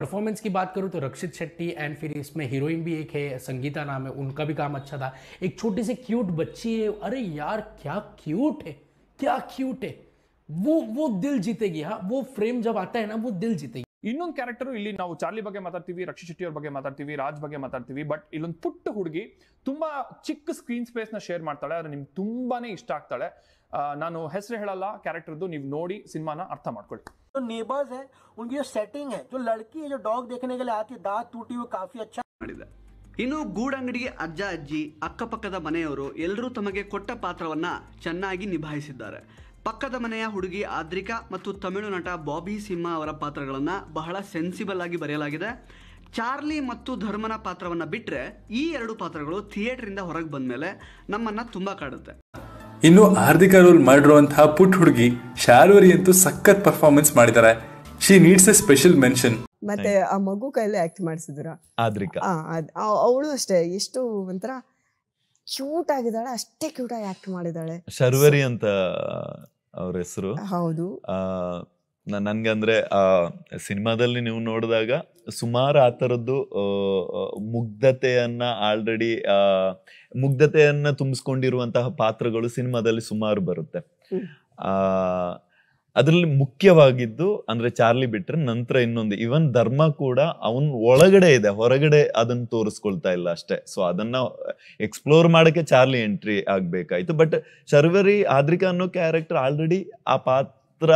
performance की बात करूँ तो रक्षित शेट्टी एंड फिर इसमें हीरोइन भी एक है संगीता नाम है उनका भी काम अच्छा था एक छोटी सी क्यूट बच्ची है अरे यार क्या क्यूट है क्या क्यूट है वो वो दिल जीतेगी हाँ वो फ्रेम जब आता है ना वो दिल जीतेगी ಇನ್ನೊಂದು ಕ್ಯಾರೆಕ್ಟರ್ ಇಲ್ಲಿ ನಾವು ಚಾರ್ಲಿ ಬಗ್ಗೆ ಮಾತಾಡ್ತೀವಿ ರಕ್ಷಿ ಶೆಟ್ಟಿ ಅವ್ರ ಬಗ್ಗೆ ಮಾತಾಡ್ತೀವಿ ರಾಜ್ ಬಗ್ಗೆ ಮಾತಾಡ್ತೀವಿ ಬಟ್ ಇಲ್ಲೊಂದು ಪುಟ್ಟ ಹುಡುಗಿ ತುಂಬಾ ಚಿಕ್ಕ ಸ್ಕ್ರೀನ್ ಸ್ಪೇಸ್ ನ ಶೇರ್ ಮಾಡ್ತಾಳೆ ಆದ್ರೆ ನಿಮ್ಗೆ ತುಂಬಾನೇ ಇಷ್ಟ ಆಗ್ತಾಳೆ ನಾನು ಹೆಸರು ಹೇಳಲ್ಲ ಕ್ಯಾರೆಕ್ಟರ್ದು ನೀವು ನೋಡಿ ಸಿನಿಮಾನ ಅರ್ಥ ಮಾಡ್ಕೊಳ್ಳಿ जो नेबर्स है उनकी ಲಡ್ಕಿ ಇನ್ನು ಗೂಡಂಗಡಿಗೆ ಅಜ್ಜ ಅಜ್ಜಿ ಅಕ್ಕಪಕ್ಕದ ಮನೆಯವರು ಎಲ್ಲರೂ ತಮಗೆ ಕೊಟ್ಟ ಪಾತ್ರವನ್ನ ಚೆನ್ನಾಗಿ ನಿಭಾಯಿಸಿದ್ದಾರೆ ಪಕ್ಕದ ಮನೆಯ ಹುಡುಗಿ ಆದ್ರಿಕಾ ಮತ್ತು ತಮಿಳು ನಟ ಬಾಬಿ ಸಿಂಹ ಅವರ ಪಾತ್ರಗಳನ್ನು ಬಹಳ ಸೆನ್ಸಿಬಲ್ ಆಗಿ ಬರೆಯಲಾಗಿದೆ ಚಾರ್ಲಿ ಮತ್ತು ಧರ್ಮನ ಪಾತ್ರವನ್ನು ಬಿಟ್ಟರೆ ಈ ಎರಡು ಪಾತ್ರಗಳು ಥಿಯೇಟ್ರಿಂದ ಹೊರಗೆ ಬಂದ ಮೇಲೆ ನಮ್ಮನ್ನು ತುಂಬ ಕಾಡುತ್ತೆ ಇನ್ನು ಹಾರ್ದಿಕ ರೋಲ್ ಮಾಡಿರುವಂತಹ ಪುಟ್ ಹುಡುಗಿ ಶಾರ್ವರಿ ಅಂತೂ ಸಖತ್ ಪರ್ಫಾರ್ಮೆನ್ಸ್ ಮಾಡಿದ್ದಾರೆ she needs a special mention ಮತ್ತೆ ಆ ಮಗು ಕೈಲಿ ಆಕ್ಟ್ ಮಾಡಿಸಿದ್ರ ಅವಳು ಅಷ್ಟೇ ಎಷ್ಟು ಒಂಥರ ಕ್ಯೂಟ್ ಆಗಿದ್ದಾಳೆ ಅಷ್ಟೇ ಕ್ಯೂಟ್ ಆಗಿ ಆಕ್ಟ್ ಮಾಡಿದ್ದಾಳೆ ಶರ್ವರಿ ಅಂತ ಅವ್ರ ಹೆಸರು ಹೌದು ಅಂದ್ರೆ ಆ ಸಿನಿಮಾದಲ್ಲಿ ನೀವು ನೋಡಿದಾಗ ಸುಮಾರು ಆ ತರದ್ದು ಮುಗ್ಧತೆಯನ್ನ ಆಲ್ರೆಡಿ ಆ ಮುಗ್ಧತೆಯನ್ನ ತುಂಬಿಸ್ಕೊಂಡಿರುವಂತಹ ಪಾತ್ರಗಳು ಸಿನಿಮಾದಲ್ಲಿ ಸುಮಾರು ಬರುತ್ತೆ ಆ ಅದರಲ್ಲಿ ಮುಖ್ಯವಾಗಿದ್ದು ಅಂದ್ರೆ ಚಾರ್ಲಿ ಬಿಟ್ರೆ ನಂತರ ಇನ್ನೊಂದು ಇವನ್ ಧರ್ಮ ಕೂಡ ಅವನ್ ಒಳಗಡೆ ಇದೆ ಹೊರಗಡೆ ಅದನ್ನ ತೋರಿಸ್ಕೊಳ್ತಾ ಇಲ್ಲ ಅಷ್ಟೇ ಸೊ ಅದನ್ನ ಎಕ್ಸ್ಪ್ಲೋರ್ ಮಾಡಕ್ಕೆ ಚಾರ್ಲಿ ಎಂಟ್ರಿ ಆಗ್ಬೇಕಾಯ್ತು ಬಟ್ ಶರ್ವರಿ ಆದ್ರಿಕಾ ಅನ್ನೋ ಕ್ಯಾರೆಕ್ಟರ್ ಆಲ್ರೆಡಿ ಆ ಪಾತ್ರ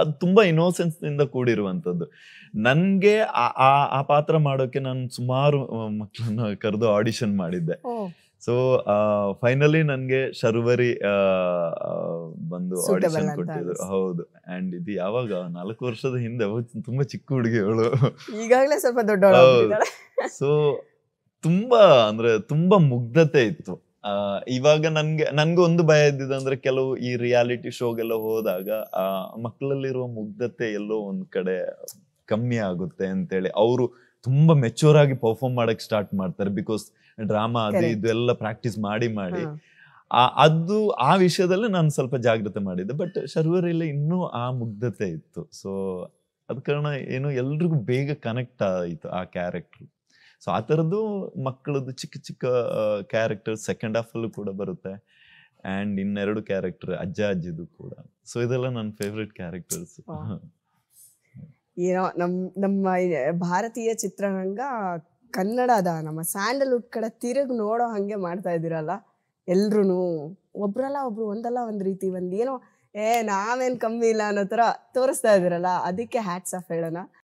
ಅದು ತುಂಬಾ ಇನೋಸೆನ್ಸ್ ನಿಂದ ಕೂಡಿರುವಂತದ್ದು ನನ್ಗೆ ಆ ಆ ಪಾತ್ರ ಮಾಡೋಕೆ ನಾನು ಸುಮಾರು ಮಕ್ಕಳನ್ನ ಕರೆದು ಆಡಿಷನ್ ಮಾಡಿದ್ದೆ ಸೊ ಫೈನಲಿ ನನಗೆ ಶರ್ವರಿ ಬಂದು ಆಡಿಷನ್ ಕೊಟ್ಟಿದ್ರು ಹೌದು ಅಂಡ್ ಇದು ಯಾವಾಗ ನಾಲ್ಕು ವರ್ಷದ ಹಿಂದೆ ತುಂಬಾ ಚಿಕ್ಕ ಹುಡುಗಿಗಳು ಈಗಾಗಲೇ ಸ್ವಲ್ಪ ದೊಡ್ಡ ಸೊ ತುಂಬಾ ಅಂದ್ರೆ ತುಂಬಾ ಮುಗ್ಧತೆ ಇತ್ತು ಇವಾಗ ನನ್ಗೆ ನನ್ಗೆ ಒಂದು ಭಯ ಇದ್ದಿದ್ದು ಅಂದ್ರೆ ಕೆಲವು ಈ ರಿಯಾಲಿಟಿ ಶೋಗೆಲ್ಲ ಹೋದಾಗ ಆ ಮಕ್ಕಳಲ್ಲಿರುವ ಮುಗ್ಧತೆ ಎಲ್ಲೋ ಒಂದ್ ಕಡೆ ಕಮ್ಮಿ ಆಗುತ್ತೆ ಅಂತೇಳಿ ಅವರು ತುಂಬಾ ಮೆಚೂರ್ ಆಗಿ ಪರ್ಫಾರ್ಮ್ ಮಾಡಕ್ ಸ್ಟಾರ್ಟ್ ಮಾಡ್ತಾರೆ ಬಿಕಾಸ್ ಡ್ರಾಮಾ ಅದು ಇದೆಲ್ಲ ಪ್ರಾಕ್ಟೀಸ್ ಮಾಡಿ ಮಾಡಿ ಅದು ಆ ವಿಷಯದಲ್ಲಿ ನಾನು ಸ್ವಲ್ಪ ಜಾಗ್ರತೆ ಮಾಡಿದ್ದೆ ಬಟ್ ಶರ್ವರಲ್ಲಿ ಇನ್ನೂ ಆ ಮುಗ್ಧತೆ ಇತ್ತು ಸೊ ಅದ ಕಾರಣ ಏನು ಎಲ್ರಿಗೂ ಬೇಗ ಕನೆಕ್ಟ್ ಆಯಿತು ಆ ಕ್ಯಾರೆಕ್ಟರ್ ಸೊ ಆ ಥರದ್ದು ಮಕ್ಕಳದ್ದು ಚಿಕ್ಕ ಚಿಕ್ಕ ಕ್ಯಾರೆಕ್ಟರ್ ಸೆಕೆಂಡ್ ಅಲ್ಲೂ ಕೂಡ ಬರುತ್ತೆ ಅಂಡ್ ಇನ್ನೆರಡು ಕ್ಯಾರೆಕ್ಟರ್ ಅಜ್ಜ ಅಜ್ಜಿದು ಕೂಡ ಸೊ ಇದೆಲ್ಲ ನನ್ನ ಫೇವ್ರೆಟ್ ಕ್ಯಾರೆಕ್ಟರ್ಸ್ ಏನೋ ನಮ್ಮ ನಮ್ಮ ಭಾರತೀಯ ಚಿತ್ರರಂಗ ಕನ್ನಡದ ನಮ್ಮ ಸ್ಯಾಂಡಲ್ವುಡ್ ಕಡೆ ತಿರುಗಿ ನೋಡೋ ಹಾಗೆ ಮಾಡ್ತಾ ಇದ್ದೀರಲ್ಲ ಎಲ್ರೂ ಒಬ್ರಲ್ಲ ಒಬ್ರು ಒಂದಲ್ಲ ಒಂದು ರೀತಿ ಒಂದು ಏನೋ ಏ ನಾವೇನು ಕಮ್ಮಿ ಇಲ್ಲ ಅನ್ನೋ ಥರ ತೋರಿಸ್ತಾ ಇದ್ದೀರಲ್ಲ ಅದಕ್ಕೆ ಹ್ಯಾಟ್ಸ್ ಆಫ್ ಹೇಳೋಣ